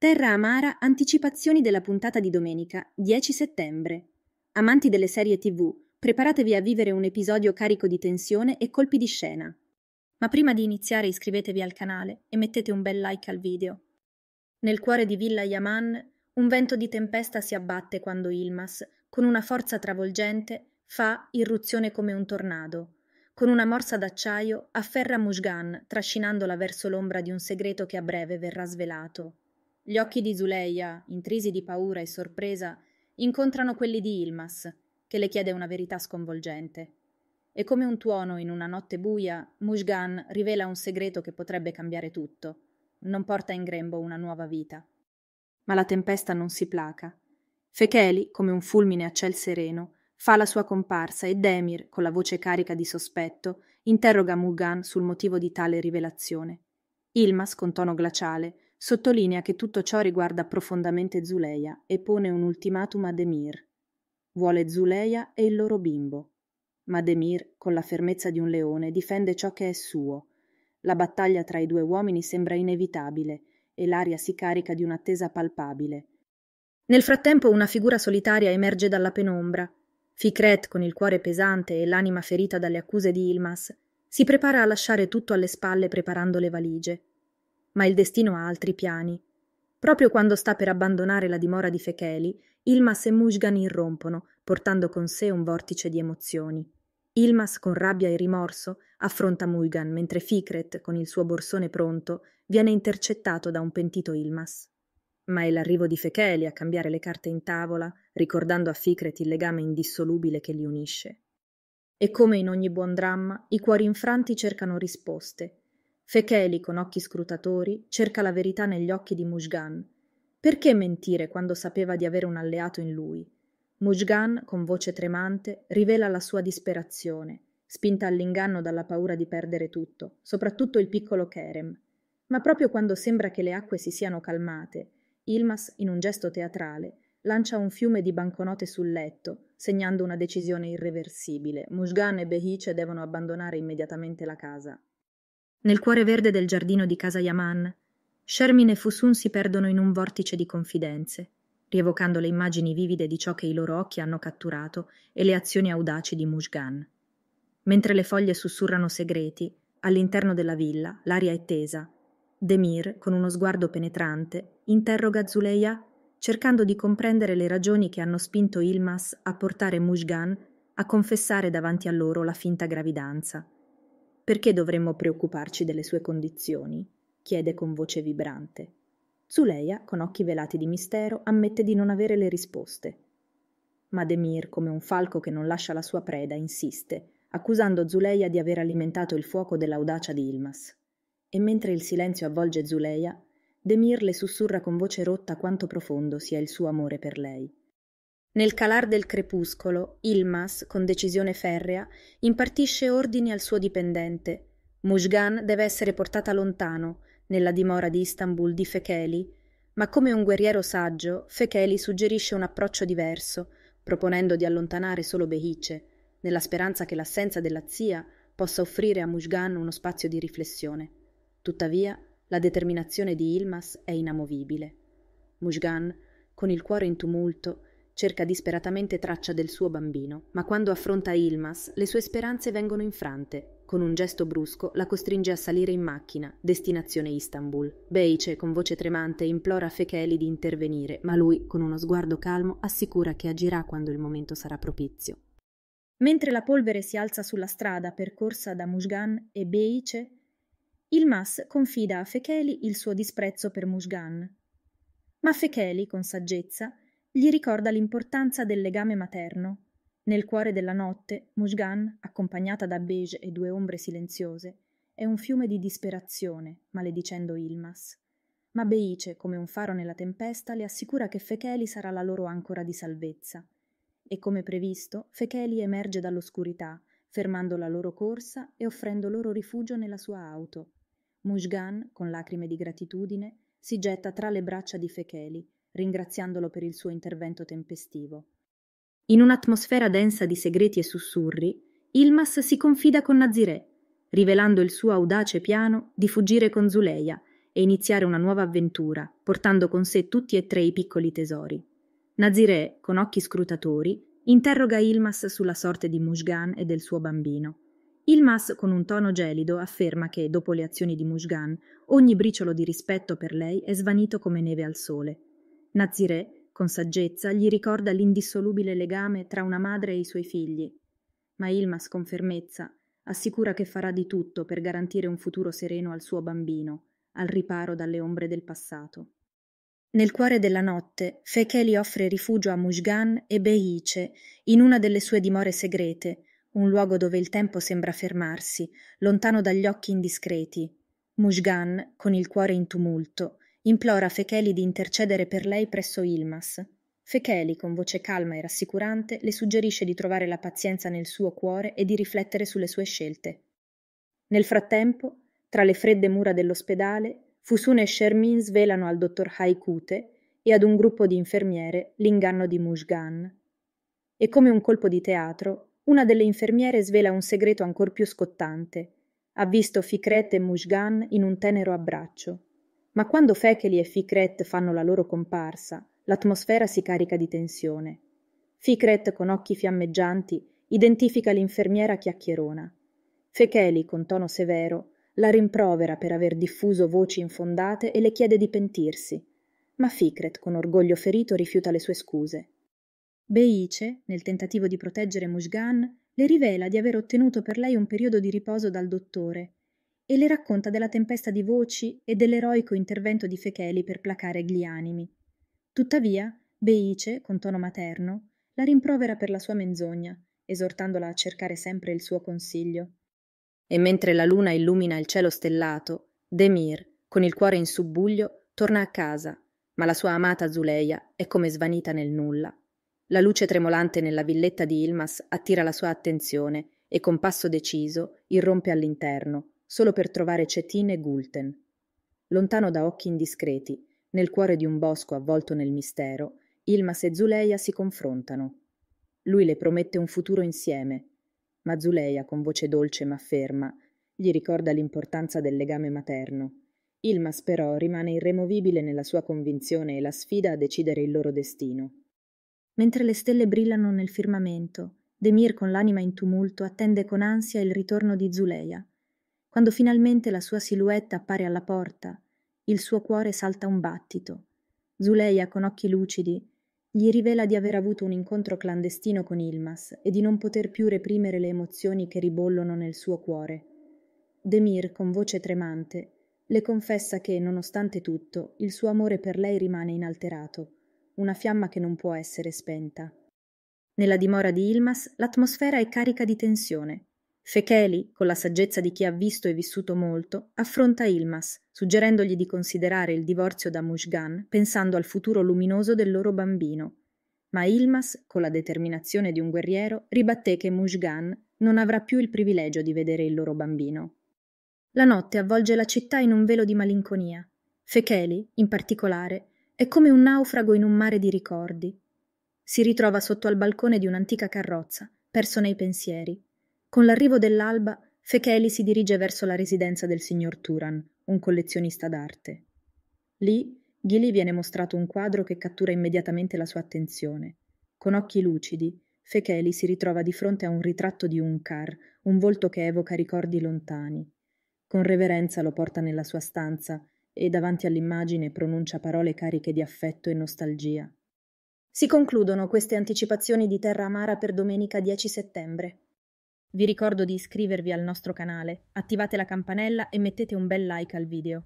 Terra Amara anticipazioni della puntata di domenica, 10 settembre. Amanti delle serie TV, preparatevi a vivere un episodio carico di tensione e colpi di scena. Ma prima di iniziare iscrivetevi al canale e mettete un bel like al video. Nel cuore di Villa Yaman, un vento di tempesta si abbatte quando Ilmas, con una forza travolgente, fa irruzione come un tornado. Con una morsa d'acciaio afferra Mushgan, trascinandola verso l'ombra di un segreto che a breve verrà svelato. Gli occhi di Zuleia, intrisi di paura e sorpresa, incontrano quelli di Ilmas, che le chiede una verità sconvolgente. E come un tuono in una notte buia, Mushgan rivela un segreto che potrebbe cambiare tutto. Non porta in grembo una nuova vita. Ma la tempesta non si placa. Fecheli, come un fulmine a ciel sereno, fa la sua comparsa e Demir, con la voce carica di sospetto, interroga Mugan sul motivo di tale rivelazione. Ilmas, con tono glaciale, Sottolinea che tutto ciò riguarda profondamente Zuleia e pone un ultimatum a Demir. Vuole Zuleia e il loro bimbo. Ma Demir, con la fermezza di un leone, difende ciò che è suo. La battaglia tra i due uomini sembra inevitabile e l'aria si carica di un'attesa palpabile. Nel frattempo una figura solitaria emerge dalla penombra. Fikret, con il cuore pesante e l'anima ferita dalle accuse di Ilmas, si prepara a lasciare tutto alle spalle preparando le valigie ma il destino ha altri piani. Proprio quando sta per abbandonare la dimora di Fecheli, Ilmas e Mushgan irrompono, portando con sé un vortice di emozioni. Ilmas, con rabbia e rimorso, affronta Mujgan, mentre Fikret, con il suo borsone pronto, viene intercettato da un pentito Ilmas. Ma è l'arrivo di Fecheli a cambiare le carte in tavola, ricordando a Fikret il legame indissolubile che li unisce. E come in ogni buon dramma, i cuori infranti cercano risposte, Fecheli, con occhi scrutatori, cerca la verità negli occhi di Mushgan. Perché mentire quando sapeva di avere un alleato in lui? Mushgan, con voce tremante, rivela la sua disperazione, spinta all'inganno dalla paura di perdere tutto, soprattutto il piccolo Kerem. Ma proprio quando sembra che le acque si siano calmate, Ilmas, in un gesto teatrale, lancia un fiume di banconote sul letto, segnando una decisione irreversibile. Mushgan e Behice devono abbandonare immediatamente la casa. Nel cuore verde del giardino di casa Yaman, Shermin e Fusun si perdono in un vortice di confidenze, rievocando le immagini vivide di ciò che i loro occhi hanno catturato e le azioni audaci di Mushgan. Mentre le foglie sussurrano segreti, all'interno della villa l'aria è tesa. Demir, con uno sguardo penetrante, interroga Zuleya cercando di comprendere le ragioni che hanno spinto Ilmas a portare Mushgan a confessare davanti a loro la finta gravidanza. Perché dovremmo preoccuparci delle sue condizioni? chiede con voce vibrante. Zuleia, con occhi velati di mistero, ammette di non avere le risposte. Ma Demir, come un falco che non lascia la sua preda, insiste, accusando Zuleia di aver alimentato il fuoco dell'audacia di Ilmas. E mentre il silenzio avvolge Zuleia, Demir le sussurra con voce rotta quanto profondo sia il suo amore per lei. Nel calar del crepuscolo, Ilmas, con decisione ferrea, impartisce ordini al suo dipendente. Mushgan deve essere portata lontano, nella dimora di Istanbul di Fecheli, ma come un guerriero saggio, Fecheli suggerisce un approccio diverso, proponendo di allontanare solo Behice, nella speranza che l'assenza della zia possa offrire a Mushgan uno spazio di riflessione. Tuttavia, la determinazione di Ilmas è inamovibile. Mushgan, con il cuore in tumulto, cerca disperatamente traccia del suo bambino, ma quando affronta Ilmas le sue speranze vengono infrante. Con un gesto brusco la costringe a salire in macchina, destinazione Istanbul. Beice, con voce tremante, implora Fecheli di intervenire, ma lui, con uno sguardo calmo, assicura che agirà quando il momento sarà propizio. Mentre la polvere si alza sulla strada percorsa da Mushgan e Beice, Ilmas confida a Fecheli il suo disprezzo per Mushgan. Ma Fecheli, con saggezza, gli ricorda l'importanza del legame materno. Nel cuore della notte, Mushgan, accompagnata da Beige e due ombre silenziose, è un fiume di disperazione, maledicendo Ilmas. Ma Beice, come un faro nella tempesta, le assicura che Fecheli sarà la loro ancora di salvezza. E come previsto, Fecheli emerge dall'oscurità, fermando la loro corsa e offrendo loro rifugio nella sua auto. Mushgan, con lacrime di gratitudine, si getta tra le braccia di Fecheli, ringraziandolo per il suo intervento tempestivo. In un'atmosfera densa di segreti e sussurri, Ilmas si confida con Nazirè, rivelando il suo audace piano di fuggire con Zuleia e iniziare una nuova avventura, portando con sé tutti e tre i piccoli tesori. Nazirè, con occhi scrutatori, interroga Ilmas sulla sorte di Mushgan e del suo bambino. Ilmas, con un tono gelido, afferma che, dopo le azioni di Mushgan, ogni briciolo di rispetto per lei è svanito come neve al sole Naziré, con saggezza, gli ricorda l'indissolubile legame tra una madre e i suoi figli, ma Ilmas con fermezza assicura che farà di tutto per garantire un futuro sereno al suo bambino, al riparo dalle ombre del passato. Nel cuore della notte, Fekeli offre rifugio a Mushgan e Beice in una delle sue dimore segrete, un luogo dove il tempo sembra fermarsi, lontano dagli occhi indiscreti. Mushgan, con il cuore in tumulto, implora Fecheli di intercedere per lei presso Ilmas. Fecheli, con voce calma e rassicurante, le suggerisce di trovare la pazienza nel suo cuore e di riflettere sulle sue scelte. Nel frattempo, tra le fredde mura dell'ospedale, Fusun e Shermin svelano al dottor Haikute e ad un gruppo di infermiere l'inganno di Mushgan. E come un colpo di teatro, una delle infermiere svela un segreto ancor più scottante. Ha visto Fikret e Mushgan in un tenero abbraccio. Ma quando Fekeli e Fikret fanno la loro comparsa, l'atmosfera si carica di tensione. Fikret, con occhi fiammeggianti, identifica l'infermiera chiacchierona. Fekeli, con tono severo, la rimprovera per aver diffuso voci infondate e le chiede di pentirsi. Ma Fikret, con orgoglio ferito, rifiuta le sue scuse. Beice, nel tentativo di proteggere Mushgan, le rivela di aver ottenuto per lei un periodo di riposo dal dottore e le racconta della tempesta di voci e dell'eroico intervento di Fecheli per placare gli animi. Tuttavia, Beice, con tono materno, la rimprovera per la sua menzogna, esortandola a cercare sempre il suo consiglio. E mentre la luna illumina il cielo stellato, Demir, con il cuore in subbuglio, torna a casa, ma la sua amata Zuleia è come svanita nel nulla. La luce tremolante nella villetta di Ilmas attira la sua attenzione e con passo deciso irrompe all'interno, solo per trovare Cetin e Gulten. Lontano da occhi indiscreti, nel cuore di un bosco avvolto nel mistero, Ilmas e Zuleia si confrontano. Lui le promette un futuro insieme, ma Zuleia, con voce dolce ma ferma, gli ricorda l'importanza del legame materno. Ilmas però rimane irremovibile nella sua convinzione e la sfida a decidere il loro destino. Mentre le stelle brillano nel firmamento, Demir con l'anima in tumulto attende con ansia il ritorno di Zuleia, quando finalmente la sua silhouette appare alla porta, il suo cuore salta un battito. Zuleia, con occhi lucidi, gli rivela di aver avuto un incontro clandestino con Ilmas e di non poter più reprimere le emozioni che ribollono nel suo cuore. Demir, con voce tremante, le confessa che, nonostante tutto, il suo amore per lei rimane inalterato, una fiamma che non può essere spenta. Nella dimora di Ilmas l'atmosfera è carica di tensione. Fecheli, con la saggezza di chi ha visto e vissuto molto, affronta Ilmas, suggerendogli di considerare il divorzio da Mushgan pensando al futuro luminoso del loro bambino. Ma Ilmas, con la determinazione di un guerriero, ribatté che Mushgan non avrà più il privilegio di vedere il loro bambino. La notte avvolge la città in un velo di malinconia. Fecheli, in particolare, è come un naufrago in un mare di ricordi. Si ritrova sotto al balcone di un'antica carrozza, perso nei pensieri, con l'arrivo dell'alba, Fecheli si dirige verso la residenza del signor Turan, un collezionista d'arte. Lì, Ghili viene mostrato un quadro che cattura immediatamente la sua attenzione. Con occhi lucidi, Fecheli si ritrova di fronte a un ritratto di Uncar, un volto che evoca ricordi lontani. Con reverenza lo porta nella sua stanza e davanti all'immagine pronuncia parole cariche di affetto e nostalgia. Si concludono queste anticipazioni di Terra Amara per domenica 10 settembre. Vi ricordo di iscrivervi al nostro canale, attivate la campanella e mettete un bel like al video.